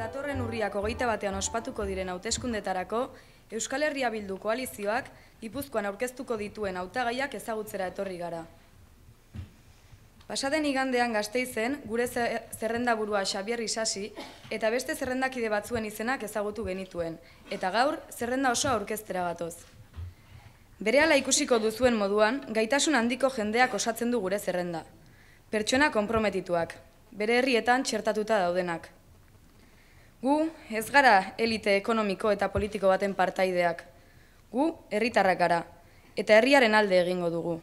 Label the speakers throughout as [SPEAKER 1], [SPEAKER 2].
[SPEAKER 1] datorren urriak hogeita batean ospatuko diren hauteskundetarako, Euskal Herria Bildu koalizioak ipuzkoan aurkeztuko dituen hautagaiak ezagutzera etorri gara. Pasaden igandean gazteizen, gure zerrenda burua Xabier Isasi, eta beste zerrendakide batzuen izenak ezagutu genituen, eta gaur zerrenda oso aurkeztera gatoz. Bere ala ikusiko duzuen moduan, gaitasun handiko jendeak osatzen du gure zerrenda. Pertsona komprometituak, bere herrietan txertatuta daudenak, Gu ez gara elite ekonomiko eta politiko baten partaideak. Gu herritarrak gara eta herriaren alde egingo dugu.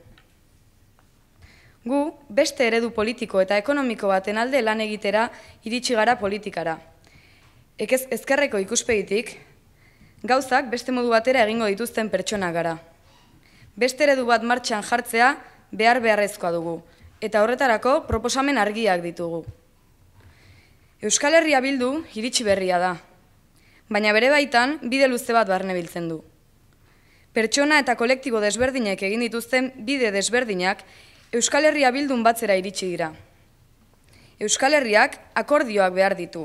[SPEAKER 1] Gu beste eredu politiko eta ekonomiko baten alde lan egitera iritsi gara politikara. Ekez, ezkerreko ikuspegitik gauzak beste modu batera egingo dituzten pertsona gara. Beste eredu bat martxan jartzea behar beharrezkoa dugu eta horretarako proposamen argiak ditugu. Euskal Herria bildu iritsi berria da, baina bere baitan bide luze bat barne biltzen du. Pertsona eta kolektibo desberdinek egin dituzten bide desberdinak Euskal Herria bildun batzera iritsi dira. Euskal Herriak akordioak behar ditu,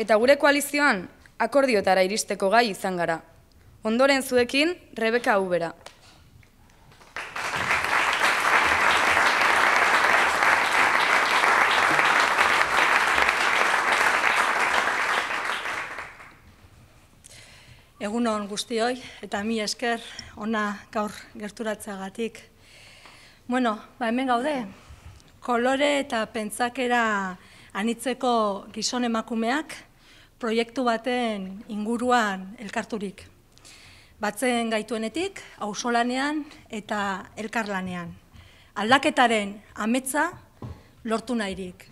[SPEAKER 1] eta gure koalizioan akordiotara iristeko gai izan gara. Ondoren zuekin, Rebeka Ubera.
[SPEAKER 2] Egunon guztioi, eta mi esker ona gaur gerturatzeagatik. Bueno, ba hemen gaude, kolore eta pentsakera anitzeko gizon emakumeak proiektu baten inguruan elkarturik. Batzen gaituenetik, ausolanean eta elkarlanean. Aldaketaren ametza lortu nahirik.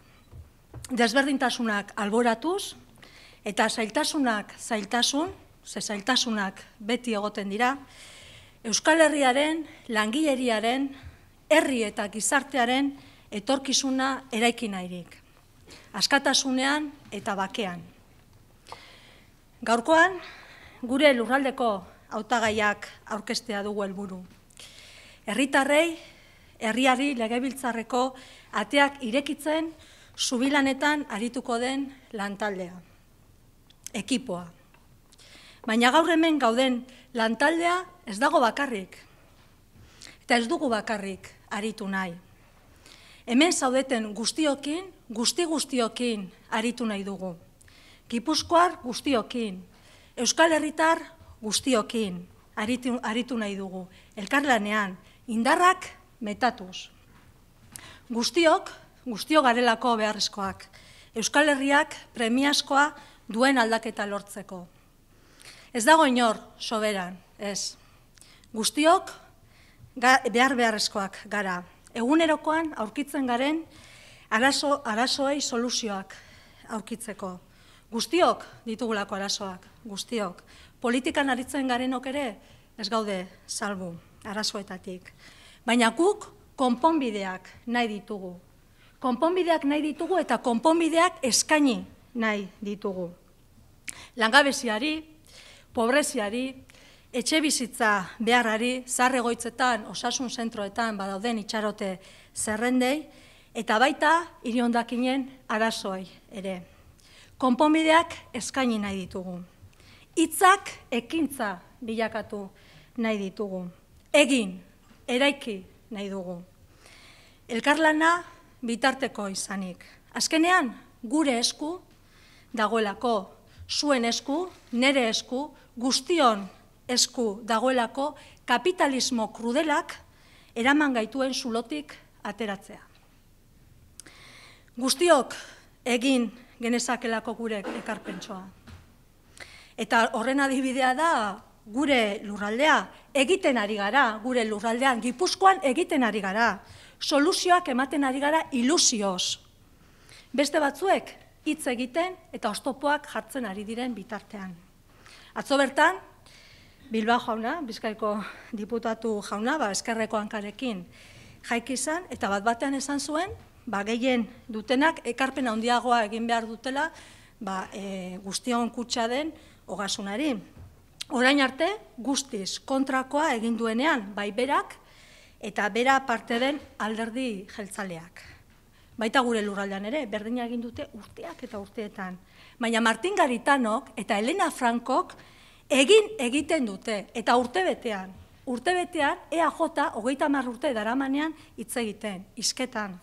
[SPEAKER 2] Desberdintasunak alboratuz eta zailtasunak zailtasun, ze beti egoten dira, Euskal Herriaren, Langileriaren, Herri eta Gizartearen etorkizuna eraiki nahirik. Askatasunean eta bakean. Gaurkoan, gure lurraldeko hautagaiak aurkestea dugu helburu. Herritarrei, herriari legebiltzarreko ateak irekitzen, zubilanetan arituko den lantaldea. Ekipoa. Baina gaur hemen gauden lantaldea ez dago bakarrik. Eta ez dugu bakarrik aritu nahi. Hemen zaudeten guztiokin, guzti guztiokin aritu nahi dugu. Gipuzkoar guztiokin, Euskal Herritar guztiokin aritu nahi dugu. elkarlanean, indarrak metatuz. Guztiok, guztiok garelako beharrezkoak. Euskal Herriak premiazkoa duen aldaketa lortzeko. Ez dago inor soberan, ez. Guztiok behar beharrezkoak gara. Egunerokoan aurkitzen garen arazo, arazoei soluzioak aurkitzeko. Guztiok ditugulako arazoak, guztiok. Politikan aritzen garenok ere ez gaude salbu arazoetatik. Baina guk konponbideak nahi ditugu. Konponbideak nahi ditugu eta konponbideak eskaini nahi ditugu. Langabeziari, pobreziari, etxe bizitza beharrari, zarregoitzetan, osasun zentroetan badauden itxarote zerrendei, eta baita iriondakinen arazoai ere. Konponbideak eskaini nahi ditugu. Hitzak ekintza bilakatu nahi ditugu. Egin, eraiki nahi dugu. Elkarlana bitarteko izanik. Azkenean, gure esku dagoelako zuen esku, nere esku, guztion esku dagoelako kapitalismo krudelak eraman gaituen zulotik ateratzea. Guztiok egin genezakelako gure ekarpentsoa. Eta horren adibidea da gure lurraldea egiten ari gara, gure lurraldean gipuzkoan egiten ari gara. Soluzioak ematen ari gara ilusioz. Beste batzuek, hitz egiten eta ostopoak jartzen ari diren bitartean. Atzo bertan, Bilba jauna, Bizkaiko diputatu jauna, ba, eskerreko hankarekin jaiki izan, eta bat batean esan zuen, ba, gehien dutenak, ekarpen handiagoa egin behar dutela, ba, e, guztion kutsa den ogasunari. Orain arte, guztiz kontrakoa egin duenean, bai berak, eta bera parte den alderdi jeltzaleak baita gure lurraldean ere, berdina egin dute urteak eta urteetan. Baina Martin Garitanok eta Elena Frankok egin egiten dute, eta urte betean. Urte betean, EAJ, hogeita mar urte daramanean hitz egiten, izketan.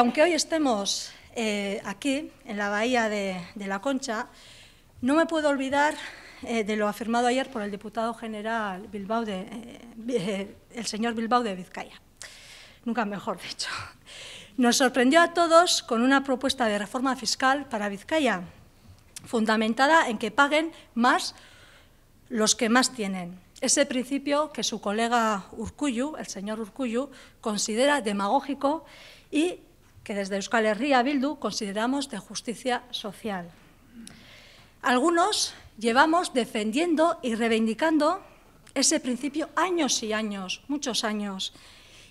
[SPEAKER 2] aunque hoi estemos eh, aquí, en la bahía de la Concha, no me puedo olvidar eh, de lo afirmado ayer por el diputado general Bilbao de... Eh, el señor Bilbao de Vizcaya. nunca mejor dicho. Nos sorprendió a todos con una propuesta de reforma fiscal para Vizcaya, fundamentada en que paguen más los que más tienen. Ese principio que su colega Urcuyu, el señor Urcuyu, considera demagógico y que desde Euskal Herria Bildu consideramos de justicia social. Algunos llevamos defendiendo y reivindicando ese principio años y años, muchos años,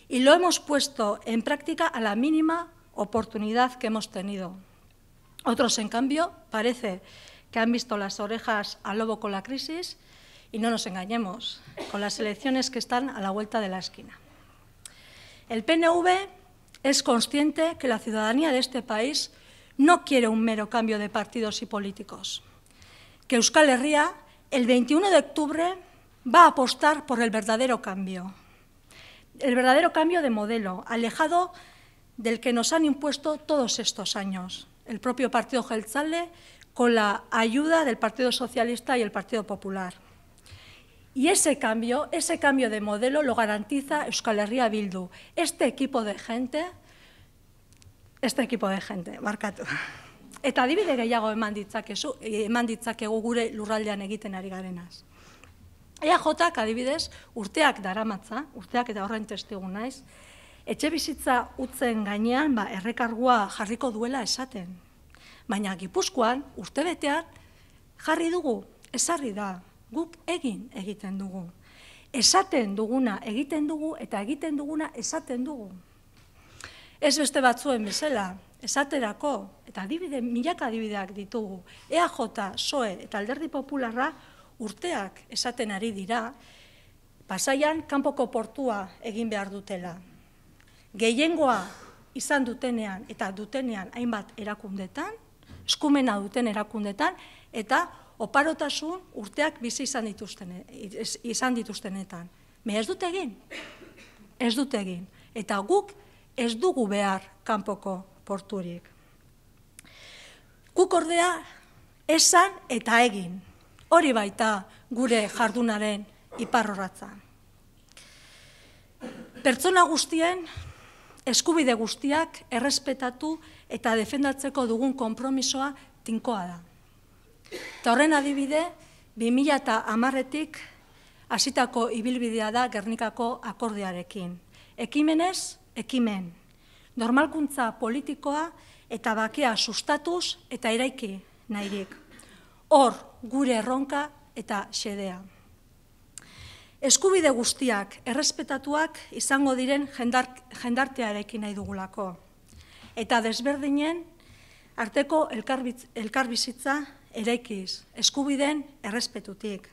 [SPEAKER 2] y lo hemos puesto en práctica a la mínima oportunidad que hemos tenido. Otros, en cambio, parece que han visto las orejas al lobo con la crisis y no nos engañemos, con las elecciones que están a la vuelta de la esquina. El PNV es consciente que la ciudadanía de este país no quiere un mero cambio de partidos y políticos, que Euskal Herria el 21 de octubre va a apostar por el verdadero cambio, el verdadero cambio de modelo, alejado del que nos han impuesto todos estos años, el propio Partido Gelzale, con la ayuda del Partido Socialista y el Partido Popular. Y ese cambio, ese cambio de modelo lo garantiza Euskal Bildu, este equipo de gente, este equipo de gente, divide Eta adibide gehiago eman, ditzakezu, que ditzakegu gure lurraldean egiten ari garenaz. EAJak adibidez, urteak daramatza, urteak eta horren testigu naiz, etxe bizitza utzen gainean ba, errekargua jarriko duela esaten. Baina Gipuzkoan urte betean jarri dugu, esarri da, guk egin egiten dugu. Esaten duguna egiten dugu eta egiten duguna esaten dugu. Ez beste batzuen bezala, esaterako eta adibide, milaka adibideak ditugu, EAJ, SOE eta alderdi popularra urteak esaten ari dira, pasaian kanpoko portua egin behar dutela. Gehiengoa izan dutenean eta dutenean hainbat erakundetan, eskumena duten erakundetan, eta oparotasun urteak bizi izan, dituzten, izan dituztenetan. Me ez dut egin, ez dut egin, eta guk ez dugu behar kanpoko porturik. Guk ordea esan eta egin hori baita gure jardunaren iparroratza. Pertsona guztien, eskubide guztiak errespetatu eta defendatzeko dugun konpromisoa tinkoa da. Eta horren adibide, 2008-etik asitako ibilbidea da Gernikako akordearekin. Ekimenez, ekimen. Normalkuntza politikoa eta bakea sustatuz eta eraiki nahirik hor gure erronka eta xedea eskubide guztiak errespetatuak izango diren jendartearekin nahi dugulako eta desberdinen arteko elkarbizitza eraikiz eskubiden errespetutik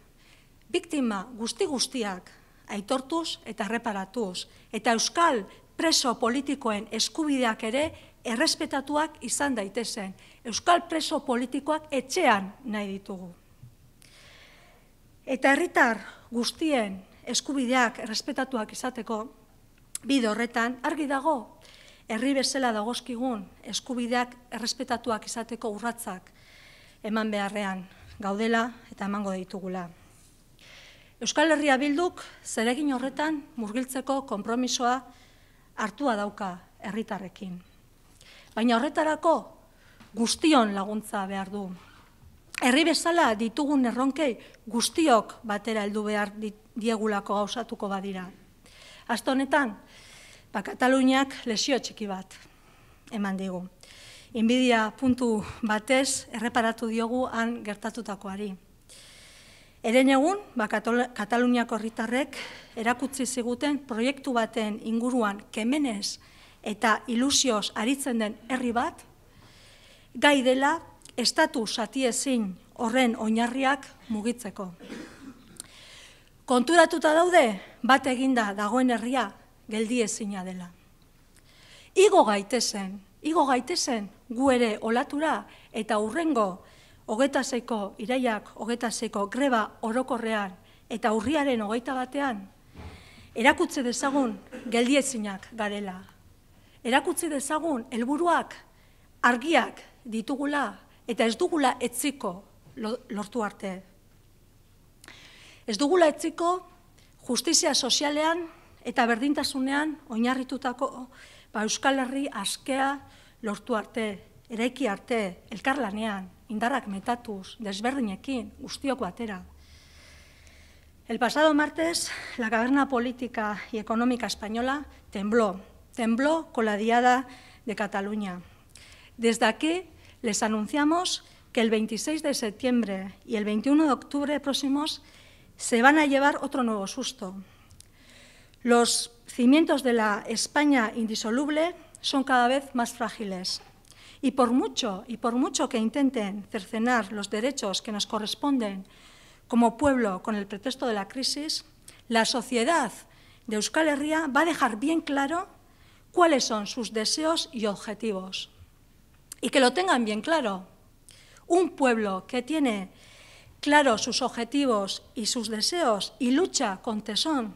[SPEAKER 2] biktima guzti guztiak aitortuz eta reparatuz. Eta Euskal preso politikoen eskubideak ere errespetatuak izan daitezen. Euskal preso politikoak etxean nahi ditugu. Eta herritar guztien eskubideak errespetatuak izateko bide horretan argi dago herri bezala dagozkigun eskubideak errespetatuak izateko urratzak eman beharrean gaudela eta emango ditugula. Euskal Herria Bilduk zeregin horretan murgiltzeko konpromisoa hartua dauka herritarrekin. Baina horretarako guztion laguntza behar du. Herri bezala ditugun erronkei guztiok batera heldu behar diegulako gauzatuko badira. Azto honetan, ba, Kataluniak lesio txiki bat eman digu. Inbidia puntu batez erreparatu diogu han gertatutakoari. Eren egun, ba, Kataluniako herritarrek erakutsi ziguten proiektu baten inguruan kemenez eta ilusioz aritzen den herri bat, gai dela estatu satiezin horren oinarriak mugitzeko. Konturatuta daude, bat eginda dagoen herria geldiezina dela. Igo gaitezen, igo gaitezen gu ere olatura eta urrengo hogeita zeiko, iraiak hogeita zeiko, greba orokorrean eta urriaren hogeita batean, erakutze dezagun geldietzinak garela. Erakutze dezagun helburuak argiak ditugula eta ez dugula etziko lortu arte. Ez dugula etziko justizia sozialean eta berdintasunean oinarritutako ba, Euskal Herri askea lortu arte. eraiki arte, Carlanean, indarrak metatuz, desberdinekin, guztiok cuatera. El pasado martes, la caverna política y económica española tembló, tembló con la diada de Cataluña. Desde aquí les anunciamos que el 26 de septiembre y el 21 de octubre próximos se van a llevar otro nuevo susto. Los cimientos de la España indisoluble son cada vez más frágiles, y por mucho, y por mucho que intenten cercenar los derechos que nos corresponden como pueblo con el pretexto de la crisis, la sociedad de Euskal Herria va a dejar bien claro cuáles son sus deseos y objetivos. Y que lo tengan bien claro. Un pueblo que tiene claro sus objetivos y sus deseos y lucha con tesón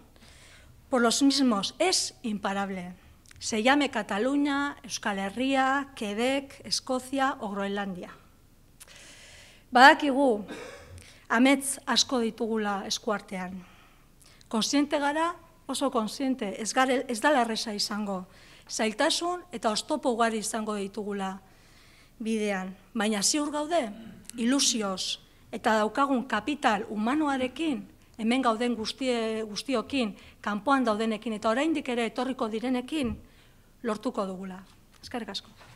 [SPEAKER 2] por los mismos es imparable. Se llame Cataluña, Euskal Herria, Quebec, Escocia o Groenlandia. Badakigu, ametz asko ditugula eskuartean. Konsiente gara, oso konsiente, ez, garel, ez izango. Zailtasun eta ostopo ugari izango ditugula bidean. Baina ziur gaude, ilusioz eta daukagun kapital humanoarekin, hemen gauden guztie, guztiokin, kanpoan daudenekin eta oraindik ere etorriko direnekin, lortuko dugula. Eskerrik